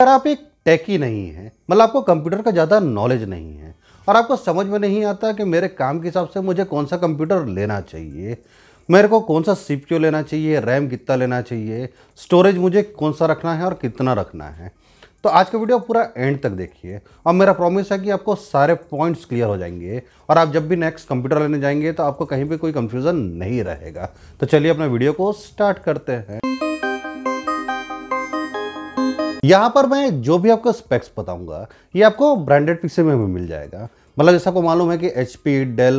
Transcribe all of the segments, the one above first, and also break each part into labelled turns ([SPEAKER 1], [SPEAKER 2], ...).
[SPEAKER 1] अगर आप एक टैकी नहीं है मतलब आपको कंप्यूटर का ज़्यादा नॉलेज नहीं है और आपको समझ में नहीं आता कि मेरे काम के हिसाब से मुझे कौन सा कंप्यूटर लेना चाहिए मेरे को कौन सा सी लेना चाहिए रैम कितना लेना चाहिए स्टोरेज मुझे कौन सा रखना है और कितना रखना है तो आज का वीडियो पूरा एंड तक देखिए और मेरा प्रॉमिस है कि आपको सारे पॉइंट्स क्लियर हो जाएंगे और आप जब भी नेक्स्ट कंप्यूटर लेने जाएंगे तो आपको कहीं पर कोई कन्फ्यूज़न नहीं रहेगा तो चलिए अपना वीडियो को स्टार्ट करते हैं यहाँ पर मैं जो भी आपको स्पेक्स बताऊंगा ये आपको ब्रांडेड पिक्सल में भी मिल जाएगा मतलब जैसे आपको मालूम है कि एच पी डेल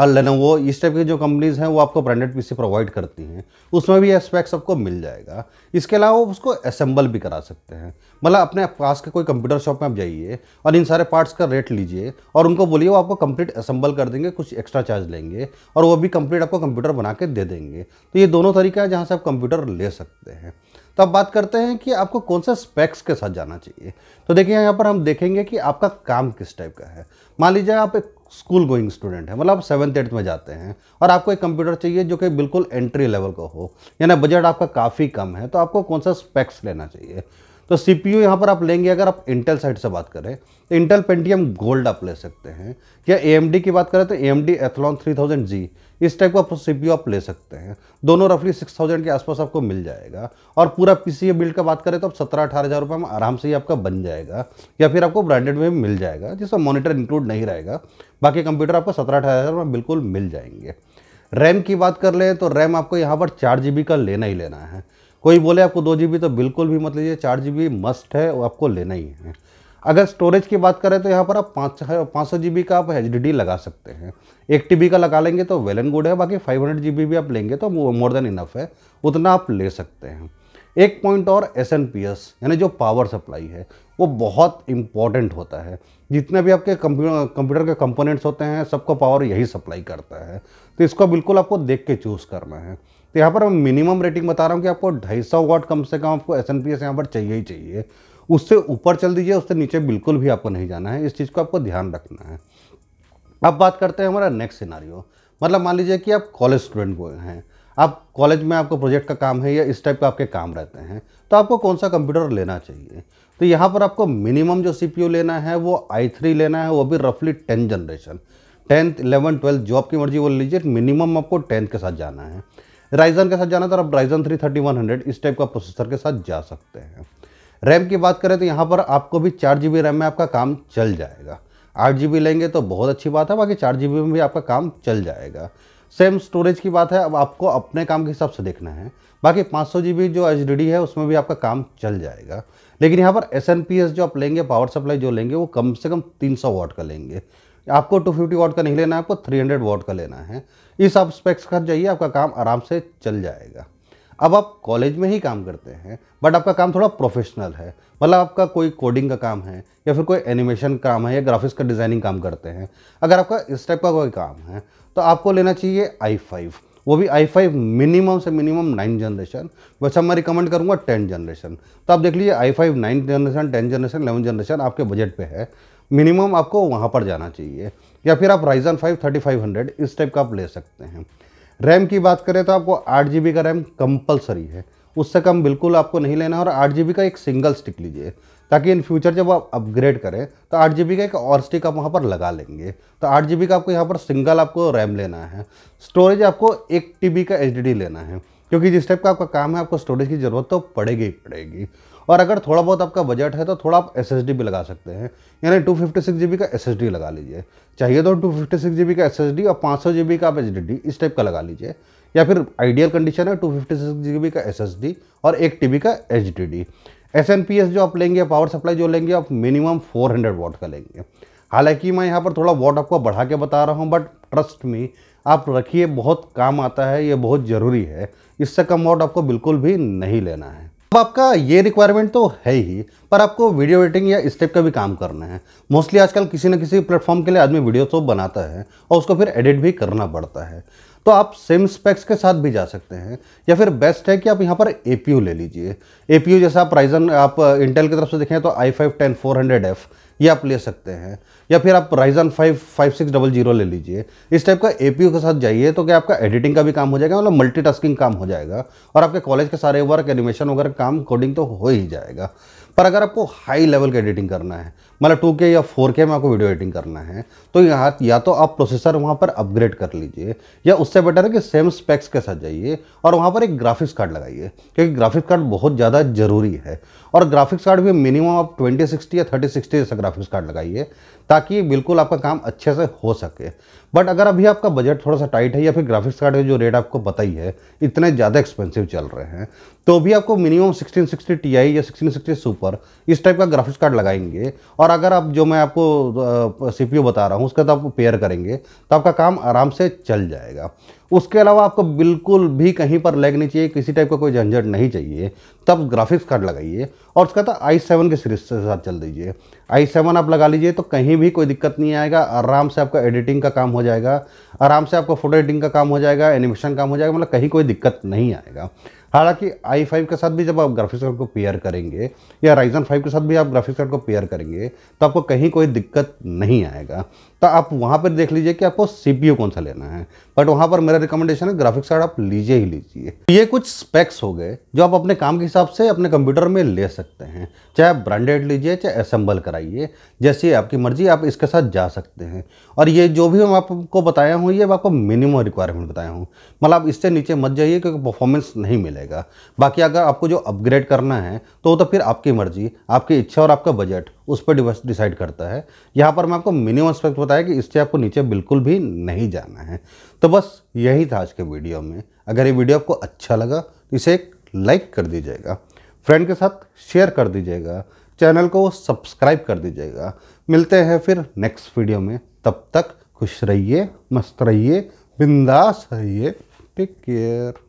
[SPEAKER 1] और लेनोवो इस टाइप की जो कंपनीज़ हैं वो आपको ब्रांडेड पीसी प्रोवाइड करती हैं उसमें भी स्पेक्स आपको मिल जाएगा इसके अलावा उसको असेंबल भी करा सकते हैं मतलब अपने पास के कोई कंप्यूटर शॉप में आप जाइए और इन सारे पार्ट्स का रेट लीजिए और उनको बोलिए वो आपको कंप्लीट असेंबल कर देंगे कुछ एक्स्ट्रा चार्ज लेंगे और वो भी कंप्लीट आपको कंप्यूटर बना के दे देंगे तो ये दोनों तरीका है जहाँ से आप कंप्यूटर ले सकते हैं तो अब बात करते हैं कि आपको कौन से स्पेक्स के साथ जाना चाहिए तो देखिए यहाँ पर हम देखेंगे कि आपका काम किस टाइप का है मान लीजिए आप एक स्कूल गोइंग स्टूडेंट हैं मतलब आप सेवन्थ एट्थ में जाते हैं और आपको एक कंप्यूटर चाहिए जो कि बिल्कुल एंट्री लेवल का हो यानी बजट आपका काफ़ी कम है तो आपको कौन सा स्पेक्स लेना चाहिए तो सी पी यहाँ पर आप लेंगे अगर आप इंटेल साइड से बात करें तो इंटेल पेंटियम गोल्ड आप ले सकते हैं या ए की बात करें तो A M D Athlon three thousand G इस टाइप का सी पी आप ले सकते हैं दोनों रफली सिक्स थाउजेंड के आसपास आपको मिल जाएगा और पूरा पी सी बिल्ड का बात करें तो आप सत्रह अठारह हज़ार रुपये में आराम से ही आपका बन जाएगा या फिर आपको ब्रांडेड में मिल जाएगा जिसमें मॉनिटर इंक्लूड नहीं रहेगा बाकी कंप्यूटर आपको सत्रह अठारह हज़ार में बिल्कुल मिल जाएंगे रैम की बात कर लें तो रैम आपको यहाँ पर चार जी का लेना ही लेना है कोई बोले आपको दो जी तो बिल्कुल भी मत लीजिए चार जी मस्ट है आपको लेना ही है अगर स्टोरेज की बात करें तो यहाँ पर आप पाँच पाँच सौ जी का आप एच लगा सकते हैं एक टी का लगा लेंगे तो वेल एंड गुड है बाकी फाइव हंड्रेड जी भी आप लेंगे तो मोर देन इनफ है उतना आप ले सकते हैं एक पॉइंट और एस एन पी एस यानी जो पावर सप्लाई है वो बहुत इंपॉर्टेंट होता है जितने भी आपके कंप्यूटर के कंपोनेंट्स होते हैं सबको पावर यही सप्लाई करता है तो इसको बिल्कुल आपको देख के चूज़ करना है तो यहाँ पर मैं मिनिमम रेटिंग बता रहा हूँ कि आपको ढाई सौ वाट कम से कम आपको एस एन पी एस यहाँ पर चाहिए ही चाहिए उससे ऊपर चल दीजिए उससे नीचे बिल्कुल भी आपको नहीं जाना है इस चीज़ को आपको ध्यान रखना है अब बात करते हैं हमारा नेक्स्ट सिनारियो मतलब मान लीजिए कि आप कॉलेज स्टूडेंट हैं आप कॉलेज में आपको प्रोजेक्ट का काम है या इस टाइप का आपके काम रहते हैं तो आपको कौन सा कंप्यूटर लेना चाहिए तो यहाँ पर आपको मिनिमम जो सी लेना है वो आई थ्री लेना है वो भी रफली tenth generation tenth eleven twelfth जो आपकी मर्जी वो लीजिए मिनिमम आपको टेंथ के साथ जाना है राइजन के साथ जाना तो आप Ryzen three thirty one hundred इस टाइप का प्रोसेसर के साथ जा सकते हैं रैम की बात करें तो यहाँ पर आपको भी चार जी रैम में आपका काम चल जाएगा आठ जी लेंगे तो बहुत अच्छी बात है बाकी चार जी में भी आपका काम चल जाएगा सेम स्टोरेज की बात है अब आपको अपने काम के हिसाब से देखना है बाकी पाँच सौ जो एच है उसमें भी आपका काम चल जाएगा लेकिन यहाँ पर एस जो आप लेंगे पावर सप्लाई जो लेंगे वो कम से कम तीन सौ वाट का लेंगे आपको 250 फिफ्टी वाट का नहीं लेना है आपको 300 वाट का लेना है इस आप स्पेक्स का जाइए आपका काम आराम से चल जाएगा अब आप कॉलेज में ही काम करते हैं बट आपका काम थोड़ा प्रोफेशनल है मतलब आपका कोई कोडिंग का काम है या फिर कोई एनिमेशन काम है या ग्राफिक्स का डिज़ाइनिंग काम करते हैं अगर आपका इस टाइप का कोई काम है तो आपको लेना चाहिए आई फाइव वो भी आई फाइव मिनिमम से मिनिमम नाइन जनरेशन वैसे मैं रिकमेंड करूँगा टेन जनरेशन तो आप देख लीजिए I five nine generation ten generation eleven generation आपके बजट पे है मिनिमम आपको वहाँ पर जाना चाहिए या फिर आप Ryzen five thirty five hundred इस टाइप का आप ले सकते हैं रैम की बात करें तो आपको आठ जी का रैम कंपलसरी है उससे कम बिल्कुल आपको नहीं लेना और आठ जी का एक सिंगल स्टिक लीजिए ताकि इन फ्यूचर जब आप अपग्रेड करें तो आठ जी का एक और स्टिक आप वहाँ पर लगा लेंगे तो आठ जी का आपको यहाँ पर सिंगल आपको रैम लेना है स्टोरेज आपको एक टी का एच लेना है क्योंकि जिस टाइप का आपका काम है आपको स्टोरेज की ज़रूरत तो पड़ेगी ही पड़ेगी और अगर थोड़ा बहुत आपका बजट है तो थोड़ा आप एस भी लगा सकते हैं यानी टू फिफ्टी का एस लगा लीजिए चाहिए तो टू फिफ्टी का एस और पाँच सौ का आप एच इस टाइप का लगा लीजिए या फिर आइडियल कंडीशन है टू फिफ्टी का एस और एक टी का एच एस जो आप लेंगे पावर सप्लाई जो लेंगे आप मिनिमम फोर हंड्रेड वॉट का लेंगे हालांकि मैं यहाँ पर थोड़ा वॉट आपको बढ़ा के बता रहा हूँ बट ट्रस्ट मी आप रखिए बहुत काम आता है ये बहुत ज़रूरी है इससे कम अमाउंट आपको बिल्कुल भी नहीं लेना है अब आपका ये रिक्वायरमेंट तो है ही पर आपको वीडियो एडिटिंग या स्टेप का भी काम करना है मोस्टली आजकल किसी न किसी प्लेटफॉर्म के लिए आदमी वीडियो तो बनाता है और उसको फिर एडिट भी करना पड़ता है तो आप सेम स्पेक्स के साथ भी जा सकते हैं या फिर बेस्ट है कि आप यहाँ पर ए ले लीजिए ए जैसा आप राइजन आप इंटेल की तरफ से देखें तो I five ten four hundred F ये आप ले सकते हैं या फिर आप Ryzen five five six double zero ले लीजिए इस टाइप का ए के साथ जाइए तो क्या आपका एडिटिंग का भी काम हो जाएगा मतलब मल्टीटास्किंग काम हो जाएगा और आपके कॉलेज के सारे वर्क एनिमेशन वगैरह काम कोडिंग तो हो ही जाएगा पर अगर आपको हाई लेवल का एडिटिंग करना है मतलब टू के या फोर के में आपको वीडियो एडिटिंग करना है तो यहाँ या तो आप प्रोसेसर वहाँ पर अपग्रेड कर लीजिए या उससे बेटर है कि सेम स्पेक्स के साथ जाइए और वहाँ पर एक ग्राफिक्स कार्ड लगाइए क्योंकि ग्राफिक्स कार्ड बहुत ज़्यादा ज़रूरी है और ग्राफिक्स कार्ड भी मिनिमम आप ट्वेंटी सिक्सटी या थर्टी सिक्सटी जैसा ग्राफिक्स कार्ड लगाइए ताकि बिल्कुल आपका काम अच्छे से हो सके बट अगर अभी आपका बजट थोड़ा सा टाइट है या फिर ग्राफिक्स कार्ड का जो रेट आपको पता ही है इतने ज़्यादा एक्सपेंसिव चल रहे हैं तो भी आपको मिनिमम सिक्सटीन सिक्सटी टी या सिक्सटीन सिक्सटी सुपर ऊपर इस टाइप का ग्राफिक्स कार्ड लगाएंगे और अगर आप जो मैं आपको सीपीयू बता रहा हूँ उसका तो आप पेयर करेंगे तो आपका काम आराम से चल जाएगा उसके अलावा आपको बिल्कुल भी कहीं पर लैग नहीं चाहिए किसी टाइप का कोई झंझट नहीं चाहिए तब ग्राफिक्स कार्ड लगाइए और उसका था आई सेवन के सीरीज के साथ चल दीजिए आई सेवन आप लगा लीजिए तो कहीं भी कोई दिक्कत नहीं आएगा आराम से आपका एडिटिंग का काम हो जाएगा आराम से आपका फोटो एडिटिंग का काम हो जाएगा एनिमेशन काम हो जाएगा मतलब कहीं कोई दिक्कत नहीं आएगा हालांकि आई फाइव के साथ भी जब आप ग्राफिक्स कार्ड को पेयर करेंगे या राइजन फाइव के साथ भी आप ग्राफिक्स कार्ड को पेयर करेंगे तो आपको कहीं कोई दिक्कत नहीं आएगा तो आप वहाँ पर देख लीजिए कि आपको सी कौन सा लेना है बट वहाँ पर मेरा रिकमेंडेशन है ग्राफिक्स कार्ड आप लीजिए ही लीजिए तो ये कुछ स्पेक्स हो गए जो आप अपने काम के हिसाब से अपने कंप्यूटर में ले सकते हैं चाहे आप ब्रांडेड लीजिए चाहे असेंबल कराइए जैसी आपकी मर्जी आप इसके साथ जा सकते हैं और ये जो भी मैं आपको बताया हूँ ये आपको मिनिमम रिक्वायरमेंट बताया हूँ मतलब आप इससे नीचे मत जाइए क्योंकि परफॉर्मेंस नहीं मिले मिलेगा बाकी अगर आपको जो अपग्रेड करना है तो वो तो फिर आपकी मर्जी आपकी इच्छा और आपका बजट उस पर डिसाइड करता है यहाँ पर मैं आपको मिनिमम स्पेक्ट बताया कि इससे आपको नीचे बिल्कुल भी नहीं जाना है तो बस यही था आज के वीडियो में अगर ये वीडियो आपको अच्छा लगा तो इसे एक लाइक कर दीजिएगा फ्रेंड के साथ शेयर कर दीजिएगा चैनल को सब्सक्राइब कर दीजिएगा मिलते हैं फिर नेक्स्ट वीडियो में तब तक खुश रहिए मस्त रहिए बिंदास रहिए टेक केयर